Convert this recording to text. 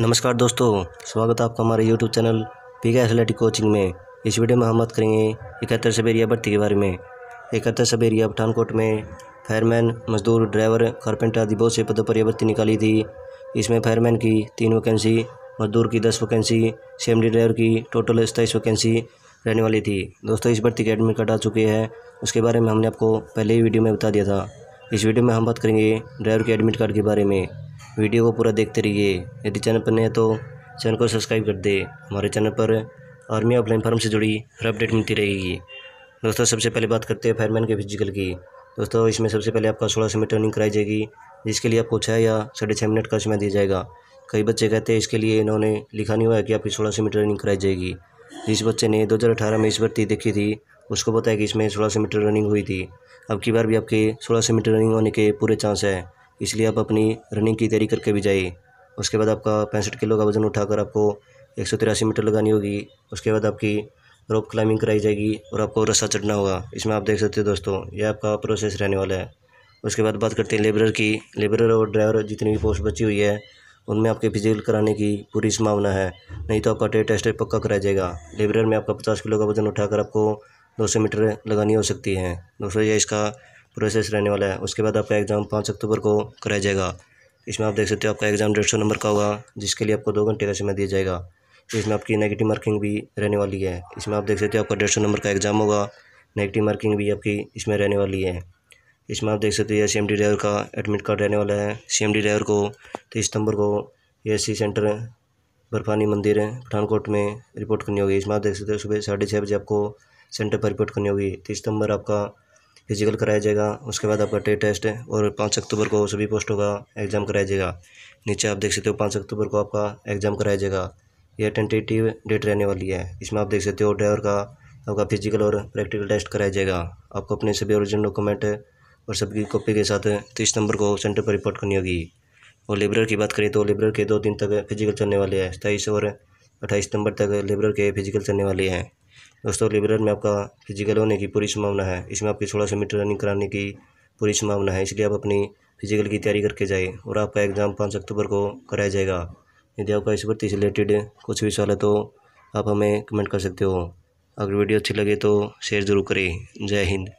नमस्कार दोस्तों स्वागत है आपका हमारे यूट्यूब चैनल पीगा एथलेटिक कोचिंग में इस वीडियो में हम बात करेंगे इकहत्तर सब एरिया भर्ती के बारे में इकहत्तर सब एरिया पठानकोट में फायरमैन मजदूर ड्राइवर कारपेंटर आदि बहुत से पदों पर यह भर्ती निकाली थी इसमें फायरमैन की तीन वैकेंसी मजदूर की दस वैकेंसी सेमडी ड्राइवर की टोटल सताईस वैकेंसी रहने वाली थी दोस्तों इस भर्ती के एडमिट कार्ड आ चुके हैं उसके बारे में हमने आपको पहले ही वीडियो में बता दिया था इस वीडियो में हम बात करेंगे ड्राइवर के एडमिट कार्ड के बारे में वीडियो को पूरा देखते रहिए यदि चैनल पर नहीं है तो चैनल को सब्सक्राइब कर दे हमारे चैनल पर आर्मी ऑफलाइन फार्म से जुड़ी हर अपडेट मिलती रहेगी दोस्तों सबसे पहले बात करते हैं फायरमैन के फिजिकल की दोस्तों इसमें सबसे पहले आपका सोलह सौ मीटर रनिंग कराई जाएगी जिसके लिए आपको छः या साढ़े छः मिनट का समय दिया जाएगा कई बच्चे कहते हैं इसके लिए इन्होंने लिखा नहीं हुआ है कि आपकी सोलह सौ मीटर रनिंग कराई जाएगी जिस बच्चे ने अठारह में इस भर्ती देखी थी उसको पता है कि इसमें सोलह सौ मीटर रनिंग हुई थी अब की बार भी आपके सोलह सौ मीटर रनिंग होने के पूरे चांस हैं इसलिए आप अपनी रनिंग की तैयारी करके भी जाइए उसके बाद आपका पैंसठ किलो का वजन उठाकर आपको एक सौ तिरासी मीटर लगानी होगी उसके बाद आपकी रोप क्लाइंबिंग कराई जाएगी और आपको रस्सा चढ़ना होगा इसमें आप देख सकते हो दोस्तों यह आपका प्रोसेस रहने वाला है उसके बाद बात करते हैं लेबरर की लेबरर और ड्राइवर जितनी भी पोस्ट बची हुई है उनमें आपके फिजिकल कराने की पूरी संभावना है नहीं तो आपका टेट टेस्ट पक्का कराया जाएगा लेबरर में आपका पचास किलो का वजन उठाकर आपको दो सौ मीटर लगानी हो सकती है दोस्तों यह इसका प्रोसेस रहने वाला है उसके बाद आपका एग्ज़ाम पाँच अक्टूबर को कराया जाएगा इसमें आप देख सकते हो आपका एग्ज़ाम डेढ़ सौ नंबर का होगा जिसके लिए आपको दो घंटे का समय दिया जाएगा तो इसमें आपकी नेगेटिव मार्किंग भी रहने वाली है इसमें आप देख सकते हो आपका डेढ़ सौ नंबर का एग्ज़ाम होगा नेगेटिव मार्किंग भी आपकी इसमें रहने वाली है इसमें आप देख सकते हो यह सी एम डी ड्राइवर का एडमिट कार्ड रहने वाला है सी एम डी ड्राइवर को तेईस सितंबर को ए सी सेंटर बर्फानी मंदिर पठानकोट में रिपोर्ट करनी होगी इसमें आप देख सकते हो सुबह साढ़े छः बजे आपको सेंटर पर रिपोर्ट करनी होगी तीस सितंबर आपका फिजिकल कराया जाएगा उसके बाद आपका टेट टेस्ट है और पाँच अक्टूबर को सभी पोस्टों का एग्ज़ाम कराया जाएगा नीचे आप देख सकते हो पाँच अक्टूबर को आपका एग्ज़ाम कराया जाएगा यह टेंटेटिव डेट रहने वाली है इसमें आप देख सकते हो ड्राइवर का आपका फिजिकल और प्रैक्टिकल टेस्ट कराया जाएगा आपको अपने सभी ओरिजिनल डॉक्यूमेंट और सबकी कॉपी के साथ तीस नंबर को सेंटर पर रिपोर्ट करनी होगी और लेबर की बात करें तो लेबर के दो दिन तक फिजिकल चलने वाले हैं सताईस और अट्ठाईस नंबर तक लेबर के फिजिकल चलने वाले हैं दोस्तों लिबरल में आपका फिजिकल होने की पूरी संभावना है इसमें आपकी सोलह सौ मीटर रनिंग कराने की पूरी संभावना है इसलिए आप अपनी फिजिकल की तैयारी करके जाए और आपका एग्ज़ाम पाँच अक्टूबर को कराया जाएगा यदि आपका इस भर्ती से रिलेटेड कुछ भी सवाल है तो आप हमें कमेंट कर सकते हो अगर वीडियो अच्छी लगे तो शेयर ज़रूर करें जय हिंद